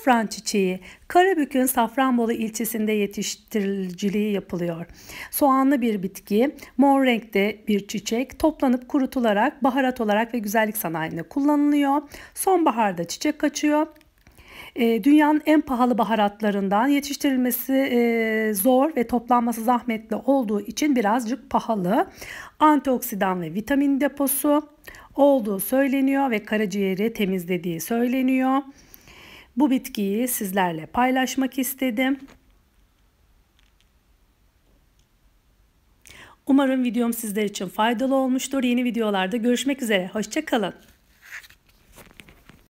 safran çiçeği Karabük'ün Safranbolu ilçesinde yetiştiriciliği yapılıyor. Soğanlı bir bitki, mor renkte bir çiçek toplanıp kurutularak baharat olarak ve güzellik sanayinde kullanılıyor. Sonbaharda çiçek açıyor ee, dünyanın en pahalı baharatlarından yetiştirilmesi e, zor ve toplanması zahmetli olduğu için birazcık pahalı. Antioksidan ve vitamin deposu olduğu söyleniyor ve karaciğeri temizlediği söyleniyor. Bu bitkiyi sizlerle paylaşmak istedim. Umarım videom sizler için faydalı olmuştur. Yeni videolarda görüşmek üzere. Hoşçakalın.